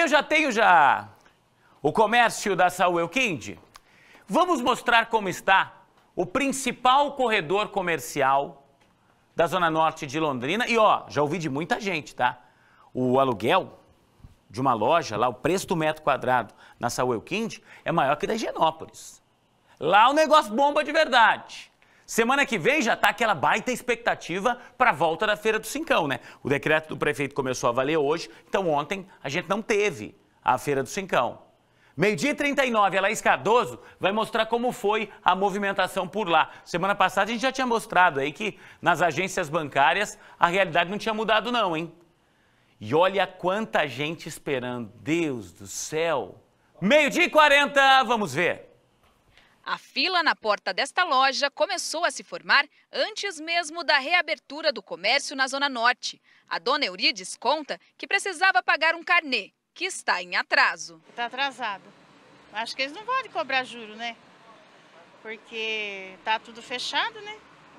eu já tenho já o comércio da Saúl Elkind. Vamos mostrar como está o principal corredor comercial da Zona Norte de Londrina. E ó, já ouvi de muita gente, tá? O aluguel de uma loja lá, o preço do metro quadrado na Saúl Elkind é maior que da Higienópolis. Lá o negócio bomba de verdade. Semana que vem já está aquela baita expectativa para a volta da Feira do Cincão, né? O decreto do prefeito começou a valer hoje, então ontem a gente não teve a Feira do Cincão. Meio-dia 39, a Laís Cardoso vai mostrar como foi a movimentação por lá. Semana passada a gente já tinha mostrado aí que nas agências bancárias a realidade não tinha mudado não, hein? E olha quanta gente esperando, Deus do céu! Meio-dia 40, vamos ver. A fila na porta desta loja começou a se formar antes mesmo da reabertura do comércio na Zona Norte. A dona Eurides conta que precisava pagar um carnê, que está em atraso. Está atrasado. Acho que eles não vão cobrar juro, né? Porque tá tudo fechado, né?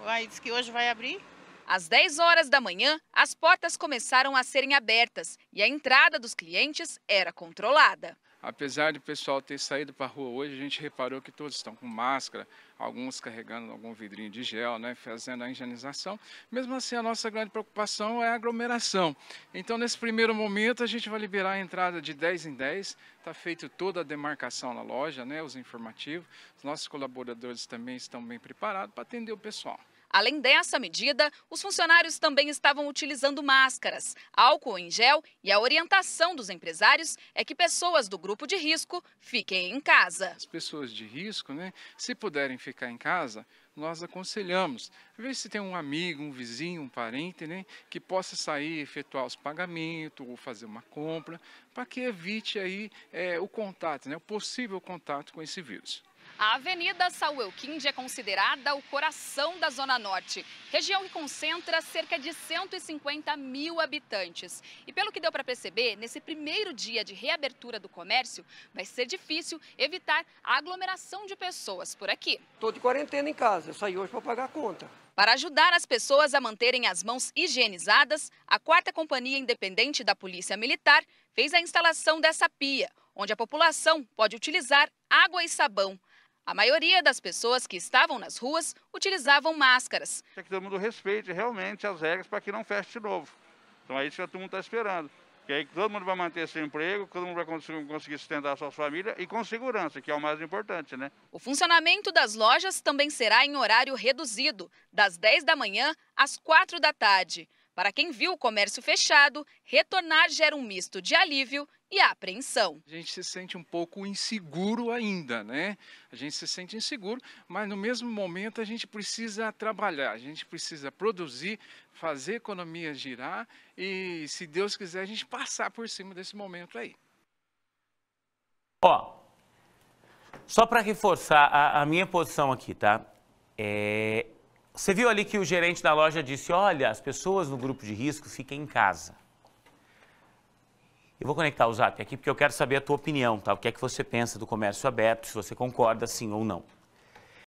Aí diz que hoje vai abrir. Às 10 horas da manhã, as portas começaram a serem abertas e a entrada dos clientes era controlada. Apesar do pessoal ter saído para a rua hoje, a gente reparou que todos estão com máscara, alguns carregando algum vidrinho de gel, né, fazendo a higienização. Mesmo assim, a nossa grande preocupação é a aglomeração. Então, nesse primeiro momento, a gente vai liberar a entrada de 10 em 10. Está feito toda a demarcação na loja, né, os informativos. Os nossos colaboradores também estão bem preparados para atender o pessoal. Além dessa medida, os funcionários também estavam utilizando máscaras, álcool em gel e a orientação dos empresários é que pessoas do grupo de risco fiquem em casa. As pessoas de risco, né, se puderem ficar em casa, nós aconselhamos. Ver se tem um amigo, um vizinho, um parente, né, que possa sair efetuar os pagamentos ou fazer uma compra, para que evite aí é, o contato, né, o possível contato com esse vírus. A Avenida Sauelkind é considerada o coração da Zona Norte, região que concentra cerca de 150 mil habitantes. E pelo que deu para perceber, nesse primeiro dia de reabertura do comércio, vai ser difícil evitar a aglomeração de pessoas por aqui. Estou de quarentena em casa, eu saí hoje para pagar a conta. Para ajudar as pessoas a manterem as mãos higienizadas, a quarta companhia independente da Polícia Militar fez a instalação dessa pia, onde a população pode utilizar água e sabão. A maioria das pessoas que estavam nas ruas utilizavam máscaras. É que todo mundo respeite realmente as regras para que não feche de novo. Então é isso que todo mundo está esperando. Que aí todo mundo vai manter seu emprego, todo mundo vai conseguir sustentar suas famílias e com segurança, que é o mais importante, né? O funcionamento das lojas também será em horário reduzido, das 10 da manhã às 4 da tarde. Para quem viu o comércio fechado, retornar gera um misto de alívio e apreensão. A gente se sente um pouco inseguro ainda, né? A gente se sente inseguro, mas no mesmo momento a gente precisa trabalhar, a gente precisa produzir, fazer a economia girar e, se Deus quiser, a gente passar por cima desse momento aí. Ó, só para reforçar a, a minha posição aqui, tá? É, você viu ali que o gerente da loja disse: olha, as pessoas no grupo de risco fiquem em casa. Eu vou conectar o zap aqui porque eu quero saber a tua opinião, tá? O que é que você pensa do comércio aberto, se você concorda sim ou não.